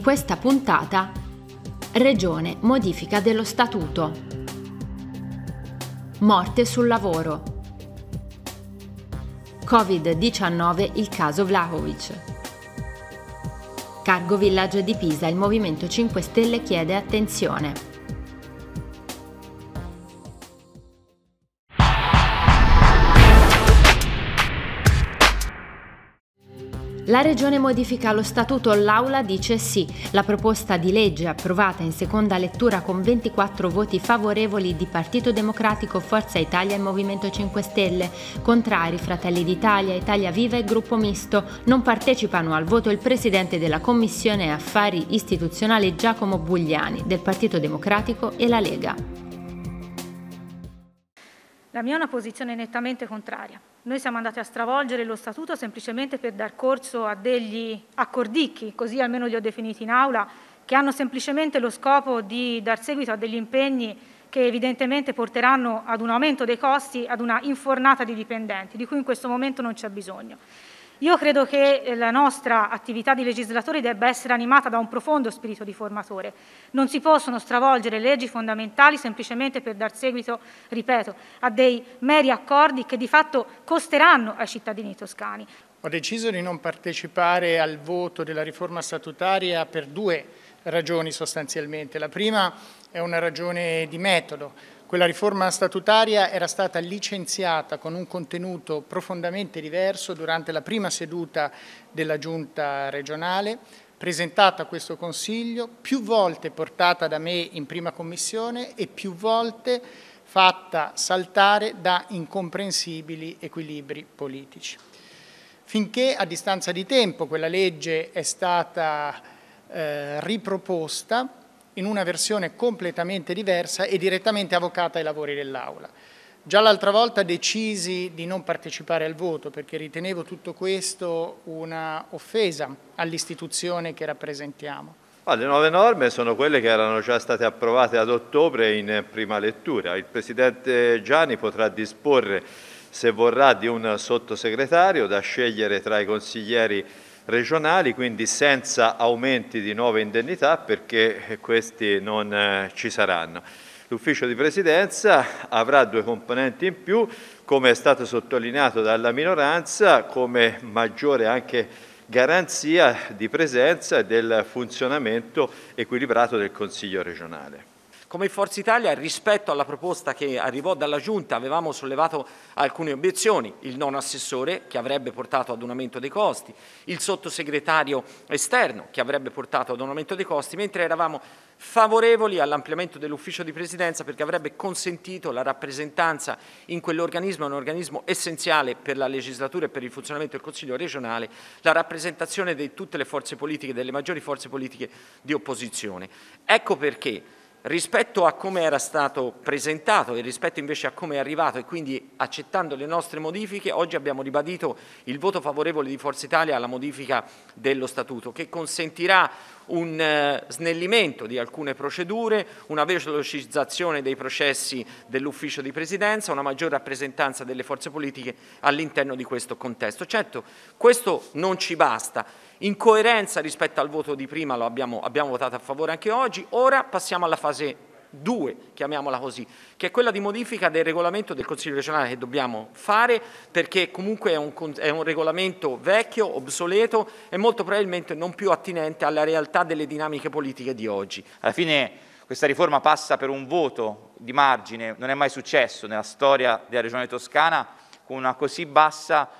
questa puntata Regione modifica dello statuto. Morte sul lavoro. Covid-19 il caso Vlahovic. Cargo Villaggio di Pisa il Movimento 5 Stelle chiede attenzione. La Regione modifica lo statuto, l'Aula dice sì. La proposta di legge approvata in seconda lettura con 24 voti favorevoli di Partito Democratico, Forza Italia e Movimento 5 Stelle, contrari Fratelli d'Italia, Italia Viva e Gruppo Misto. Non partecipano al voto il Presidente della Commissione Affari Istituzionali Giacomo Bugliani del Partito Democratico e la Lega. La mia è una posizione nettamente contraria. Noi siamo andati a stravolgere lo statuto semplicemente per dar corso a degli accordicchi, così almeno li ho definiti in aula, che hanno semplicemente lo scopo di dar seguito a degli impegni che evidentemente porteranno ad un aumento dei costi, ad una infornata di dipendenti, di cui in questo momento non c'è bisogno. Io credo che eh, la nostra attività di legislatori debba essere animata da un profondo spirito di formatore. Non si possono stravolgere leggi fondamentali semplicemente per dar seguito, ripeto, a dei meri accordi che di fatto costeranno ai cittadini toscani. Ho deciso di non partecipare al voto della riforma statutaria per due ragioni sostanzialmente. La prima è una ragione di metodo quella riforma statutaria era stata licenziata con un contenuto profondamente diverso durante la prima seduta della Giunta regionale, presentata a questo Consiglio, più volte portata da me in prima commissione e più volte fatta saltare da incomprensibili equilibri politici. Finché a distanza di tempo quella legge è stata eh, riproposta, in una versione completamente diversa e direttamente avvocata ai lavori dell'Aula. Già l'altra volta decisi di non partecipare al voto perché ritenevo tutto questo una offesa all'istituzione che rappresentiamo. Ah, le nuove norme sono quelle che erano già state approvate ad ottobre in prima lettura. Il Presidente Gianni potrà disporre, se vorrà, di un sottosegretario da scegliere tra i consiglieri regionali, quindi senza aumenti di nuove indennità perché questi non eh, ci saranno. L'ufficio di presidenza avrà due componenti in più, come è stato sottolineato dalla minoranza, come maggiore anche garanzia di presenza e del funzionamento equilibrato del Consiglio regionale. Come Forza Italia rispetto alla proposta che arrivò dalla Giunta avevamo sollevato alcune obiezioni, il non assessore che avrebbe portato ad un aumento dei costi, il sottosegretario esterno che avrebbe portato ad un aumento dei costi, mentre eravamo favorevoli all'ampliamento dell'ufficio di presidenza perché avrebbe consentito la rappresentanza in quell'organismo, un organismo essenziale per la legislatura e per il funzionamento del Consiglio regionale, la rappresentazione di tutte le forze politiche, delle maggiori forze politiche di opposizione. Ecco perché rispetto a come era stato presentato e rispetto invece a come è arrivato e quindi accettando le nostre modifiche, oggi abbiamo ribadito il voto favorevole di Forza Italia alla modifica dello Statuto che consentirà un eh, snellimento di alcune procedure, una velocizzazione dei processi dell'ufficio di presidenza, una maggior rappresentanza delle forze politiche all'interno di questo contesto. Certo, questo non ci basta. In coerenza rispetto al voto di prima lo abbiamo, abbiamo votato a favore anche oggi, ora passiamo alla fase 2, chiamiamola così, che è quella di modifica del regolamento del Consiglio regionale che dobbiamo fare perché comunque è un, è un regolamento vecchio, obsoleto e molto probabilmente non più attinente alla realtà delle dinamiche politiche di oggi. Alla fine questa riforma passa per un voto di margine, non è mai successo nella storia della regione toscana con una così bassa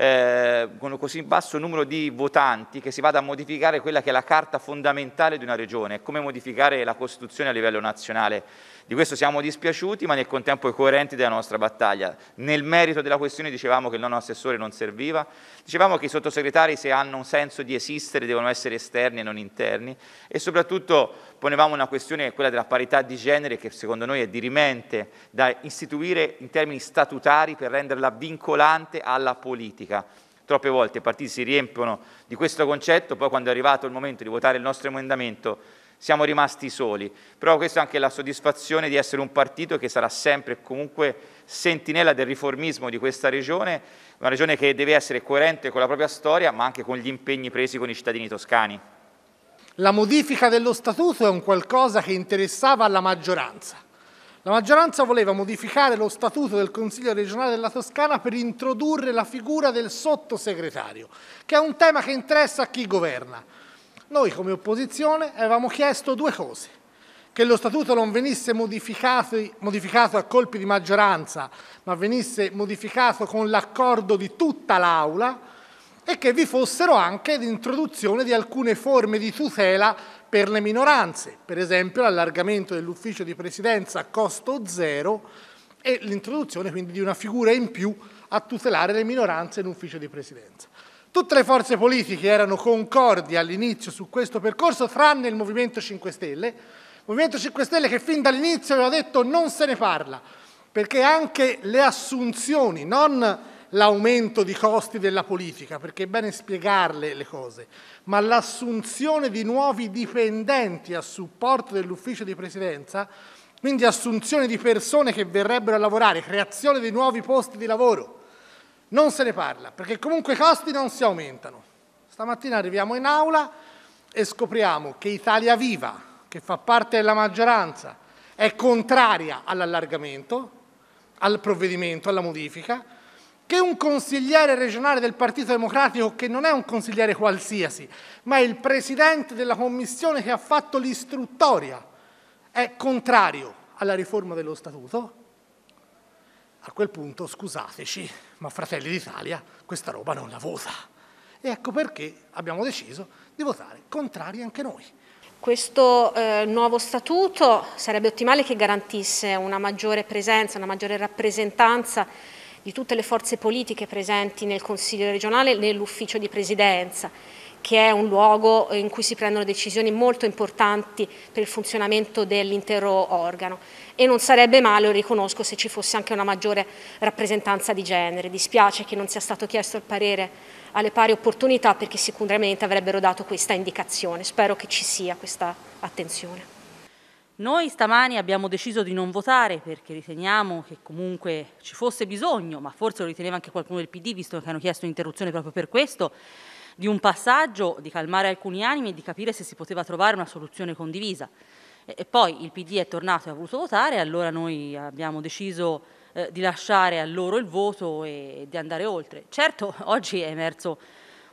eh, con un così basso numero di votanti che si vada a modificare quella che è la carta fondamentale di una regione, come modificare la Costituzione a livello nazionale. Di questo siamo dispiaciuti, ma nel contempo coerenti della nostra battaglia. Nel merito della questione dicevamo che il nono assessore non serviva, dicevamo che i sottosegretari se hanno un senso di esistere devono essere esterni e non interni e soprattutto ponevamo una questione, quella della parità di genere, che secondo noi è dirimente da istituire in termini statutari per renderla vincolante alla politica troppe volte i partiti si riempiono di questo concetto, poi quando è arrivato il momento di votare il nostro emendamento siamo rimasti soli, però questa è anche la soddisfazione di essere un partito che sarà sempre e comunque sentinella del riformismo di questa regione, una regione che deve essere coerente con la propria storia ma anche con gli impegni presi con i cittadini toscani. La modifica dello statuto è un qualcosa che interessava alla maggioranza. La maggioranza voleva modificare lo statuto del Consiglio regionale della Toscana per introdurre la figura del sottosegretario, che è un tema che interessa a chi governa. Noi come opposizione avevamo chiesto due cose, che lo Statuto non venisse modificato, modificato a colpi di maggioranza, ma venisse modificato con l'accordo di tutta l'Aula e che vi fossero anche l'introduzione di alcune forme di tutela per le minoranze, per esempio l'allargamento dell'ufficio di presidenza a costo zero e l'introduzione quindi di una figura in più a tutelare le minoranze in ufficio di presidenza. Tutte le forze politiche erano concordi all'inizio su questo percorso, tranne il Movimento 5 Stelle. Movimento 5 Stelle che fin dall'inizio aveva detto non se ne parla, perché anche le assunzioni, non l'aumento di costi della politica, perché è bene spiegarle le cose, ma l'assunzione di nuovi dipendenti a supporto dell'ufficio di presidenza, quindi assunzione di persone che verrebbero a lavorare, creazione di nuovi posti di lavoro, non se ne parla, perché comunque i costi non si aumentano. Stamattina arriviamo in aula e scopriamo che Italia Viva, che fa parte della maggioranza, è contraria all'allargamento, al provvedimento, alla modifica, che un consigliere regionale del Partito Democratico, che non è un consigliere qualsiasi, ma è il presidente della commissione che ha fatto l'istruttoria, è contrario alla riforma dello Statuto, a quel punto, scusateci, ma Fratelli d'Italia questa roba non la vota. E ecco perché abbiamo deciso di votare contrari anche noi. Questo eh, nuovo statuto sarebbe ottimale che garantisse una maggiore presenza, una maggiore rappresentanza di tutte le forze politiche presenti nel Consiglio regionale e nell'ufficio di presidenza che è un luogo in cui si prendono decisioni molto importanti per il funzionamento dell'intero organo e non sarebbe male, lo riconosco, se ci fosse anche una maggiore rappresentanza di genere. Dispiace che non sia stato chiesto il parere alle pari opportunità perché sicuramente avrebbero dato questa indicazione. Spero che ci sia questa attenzione. Noi stamani abbiamo deciso di non votare perché riteniamo che comunque ci fosse bisogno, ma forse lo riteneva anche qualcuno del PD, visto che hanno chiesto un'interruzione proprio per questo, di un passaggio, di calmare alcuni animi e di capire se si poteva trovare una soluzione condivisa. E, e poi il PD è tornato e ha voluto votare, allora noi abbiamo deciso eh, di lasciare a loro il voto e, e di andare oltre. Certo, oggi è emerso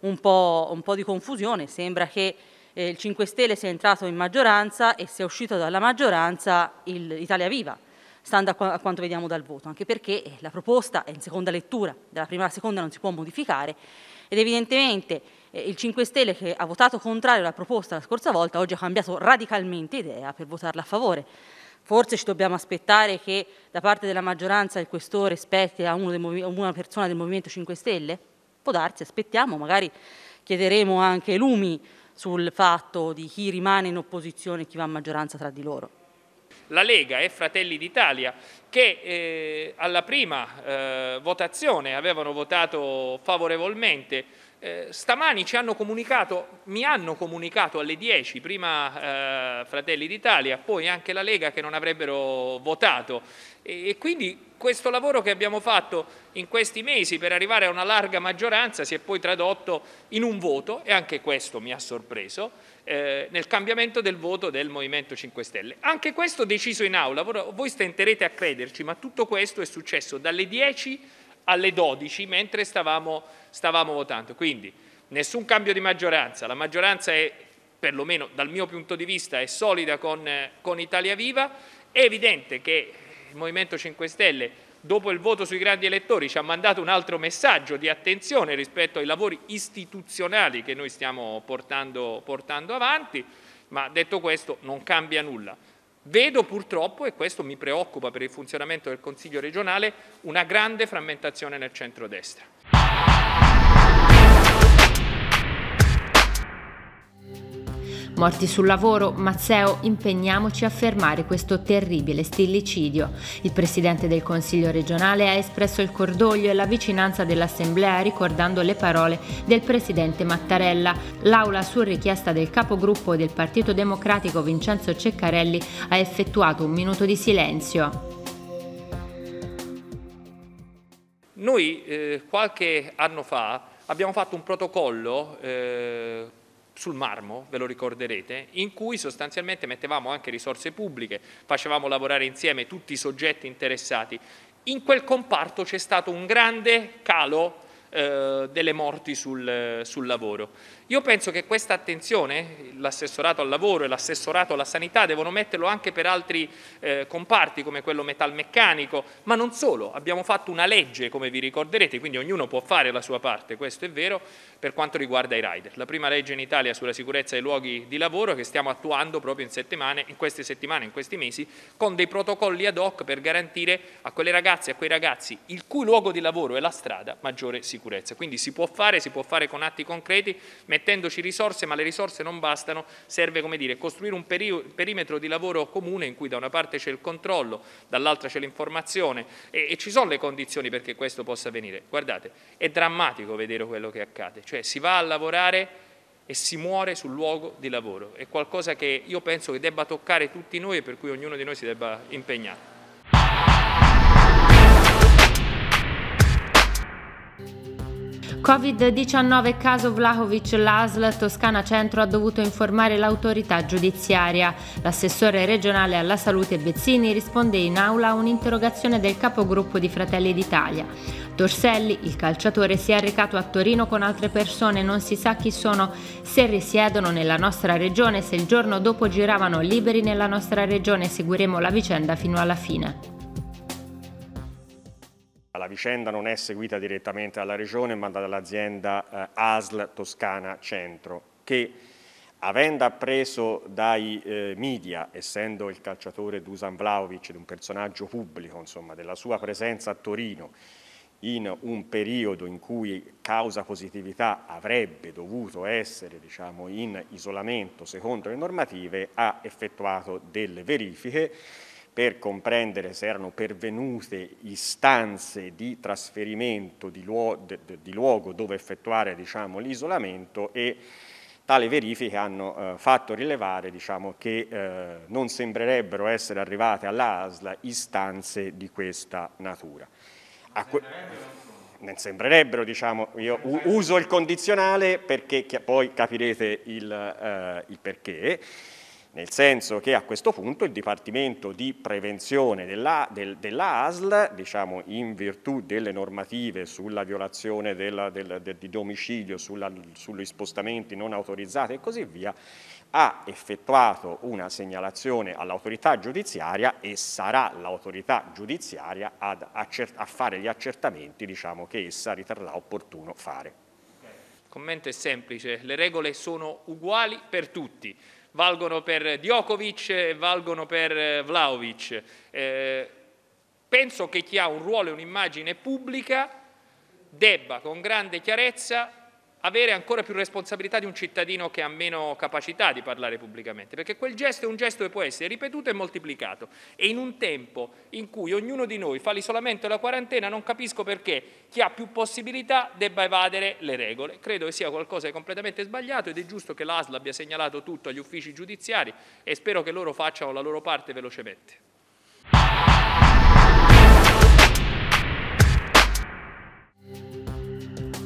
un po', un po di confusione, sembra che eh, il 5 Stelle sia entrato in maggioranza e sia uscito dalla maggioranza il, Italia Viva stando a, qua, a, quanto vediamo dal voto, anche perché eh, la proposta è in seconda lettura, dalla prima alla seconda non si può modificare ed evidentemente eh, il 5 Stelle che ha votato contrario alla proposta la scorsa volta oggi ha cambiato radicalmente idea per votarla a favore. Forse ci dobbiamo aspettare che da parte della maggioranza il questore spetti a, a una persona del Movimento 5 Stelle? Può darsi, aspettiamo, magari chiederemo anche lumi sul fatto di chi rimane in opposizione e chi va a maggioranza tra di loro la Lega e Fratelli d'Italia che eh, alla prima eh, votazione avevano votato favorevolmente eh, stamani ci hanno comunicato, mi hanno comunicato alle 10, prima eh, Fratelli d'Italia, poi anche la Lega che non avrebbero votato e, e, quindi questo lavoro che abbiamo fatto in questi mesi per arrivare a una larga maggioranza si è poi tradotto in un voto e anche questo mi ha sorpreso eh, nel cambiamento del voto del Movimento 5 Stelle. Anche questo deciso in aula, voi stenterete a crederci, ma tutto questo è successo dalle 10 alle 12 mentre stavamo stavamo votando. Quindi nessun cambio di maggioranza, la maggioranza è perlomeno dal mio punto di vista è solida con, con Italia Viva, è evidente che il Movimento 5 Stelle dopo il voto sui grandi elettori ci ha mandato un altro messaggio di attenzione rispetto ai lavori istituzionali che noi stiamo portando, portando avanti, ma detto questo non cambia nulla. Vedo purtroppo, e questo mi preoccupa per il funzionamento del Consiglio regionale, una grande frammentazione nel centro-destra. Morti sul lavoro, Mazzeo, impegniamoci a fermare questo terribile stillicidio. Il presidente del Consiglio regionale ha espresso il cordoglio e la vicinanza dell'Assemblea ricordando le parole del presidente Mattarella. L'Aula, su richiesta del capogruppo del Partito Democratico Vincenzo Ceccarelli, ha effettuato un minuto di silenzio. Noi eh, qualche anno fa abbiamo fatto un protocollo eh, sul marmo, ve lo ricorderete, in cui sostanzialmente mettevamo anche risorse pubbliche, facevamo lavorare insieme tutti i soggetti interessati. In quel comparto c'è stato un grande calo eh, delle morti sul, sul, lavoro. Io penso che questa attenzione, l'assessorato al lavoro e l'assessorato alla sanità, devono metterlo anche per altri eh, comparti come quello metalmeccanico, ma non solo. Abbiamo fatto una legge, come vi ricorderete, quindi ognuno può fare la sua parte, questo è vero, per quanto riguarda i rider. La prima legge in Italia sulla sicurezza dei luoghi di lavoro che stiamo attuando proprio in, settimane, in queste settimane, in questi mesi, con dei protocolli ad hoc per garantire a quelle ragazze e a quei ragazzi il cui luogo di lavoro è la strada maggiore sicurezza sicurezza. Quindi si può fare, si può fare con atti concreti, mettendoci risorse, ma le risorse non bastano, serve come dire, costruire un perimetro di lavoro comune in cui da una parte c'è il controllo, dall'altra c'è l'informazione e, e, ci sono le condizioni perché questo possa avvenire. Guardate, è drammatico vedere quello che accade, cioè si va a lavorare e si muore sul luogo di lavoro, è qualcosa che io penso che debba toccare tutti noi e per cui ognuno di noi si debba impegnare. Covid-19 caso Vlahovic, l'ASL Toscana Centro ha dovuto informare l'autorità giudiziaria. L'assessore regionale alla salute Bezzini risponde in aula a un'interrogazione del capogruppo di Fratelli d'Italia. Dorselli, il calciatore, si è recato a Torino con altre persone, non si sa chi sono, se risiedono nella nostra regione, se il giorno dopo giravano liberi nella nostra regione, seguiremo la vicenda fino alla fine. La vicenda non è seguita direttamente dalla Regione ma dall'azienda eh, ASL Toscana Centro che avendo appreso dai eh, media, essendo il calciatore Dusan Vlaovic un personaggio pubblico, insomma, della sua presenza a Torino in un periodo in cui causa positività avrebbe dovuto essere diciamo, in isolamento secondo le normative, ha effettuato delle verifiche per comprendere se erano pervenute istanze di trasferimento di, luogo, di luogo dove effettuare diciamo, l'isolamento e tale verifiche hanno eh, fatto rilevare diciamo, che eh, non sembrerebbero essere arrivate alla ASLA istanze di questa natura. A sembrerebbero, diciamo, io uso il condizionale perché poi capirete il, eh, il perché nel senso che a questo punto il Dipartimento di Prevenzione della, del, della ASL, diciamo in virtù delle normative sulla violazione della, del, del, di domicilio, sulla, sugli spostamenti non autorizzati e così via, ha effettuato una segnalazione all'autorità giudiziaria e sarà l'autorità giudiziaria ad, a fare gli accertamenti diciamo, che essa riterrà opportuno fare. Il commento è semplice, le regole sono uguali per tutti valgono per Djokovic e valgono per eh, Vlaovic. Eh, penso che chi ha un ruolo e un'immagine pubblica debba con grande chiarezza avere ancora più responsabilità di un cittadino che ha meno capacità di parlare pubblicamente, perché quel gesto è un gesto che può essere ripetuto e moltiplicato e in un tempo in cui ognuno di noi fa l'isolamento e la quarantena non capisco perché chi ha più possibilità debba evadere le regole. Credo che sia qualcosa di completamente sbagliato ed è giusto che l'ASL abbia segnalato tutto agli uffici giudiziari e spero che loro facciano la loro parte velocemente.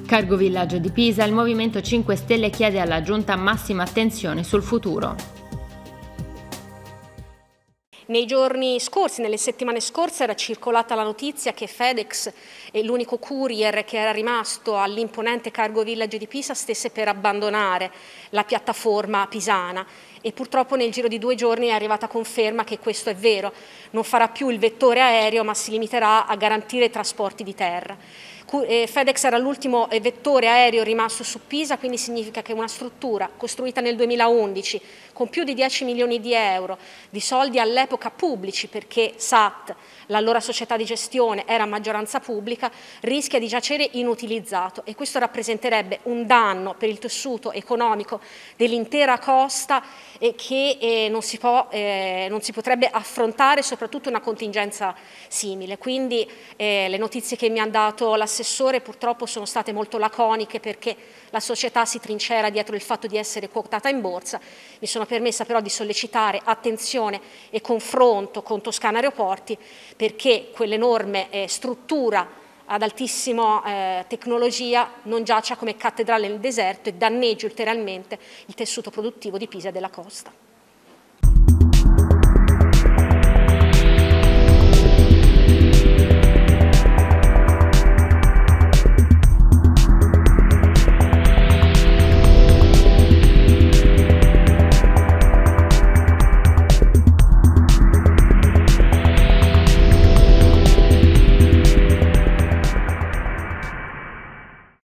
Cargo Villaggio di Pisa, il Movimento 5 Stelle chiede alla Giunta massima attenzione sul futuro. Nei giorni scorsi, nelle settimane scorse, era circolata la notizia che FedEx, l'unico courier che era rimasto all'imponente Cargo Village di Pisa, stesse per abbandonare la piattaforma pisana e purtroppo nel giro di due giorni è arrivata conferma che questo è vero, non farà più il vettore aereo ma si limiterà a garantire trasporti di terra. Eh, FedEx era l'ultimo eh, vettore aereo rimasto su Pisa, quindi significa che una struttura costruita nel 2011 con più di 10 milioni di euro di soldi all'epoca pubblici, perché SAT, l'allora società di gestione, era maggioranza pubblica, rischia di giacere inutilizzato e questo rappresenterebbe un danno per il tessuto economico dell'intera costa e che eh, non, si può, eh, non, si potrebbe affrontare soprattutto una contingenza simile. Quindi eh, le notizie che mi ha dato la l'assessore purtroppo sono state molto laconiche perché la società si trincera dietro il fatto di essere quotata in borsa. Mi sono permessa però di sollecitare attenzione e confronto con Toscana Aeroporti perché quell'enorme eh, struttura ad altissima eh, tecnologia non giaccia come cattedrale nel deserto e danneggia ulteriormente il tessuto produttivo di Pisa e della costa.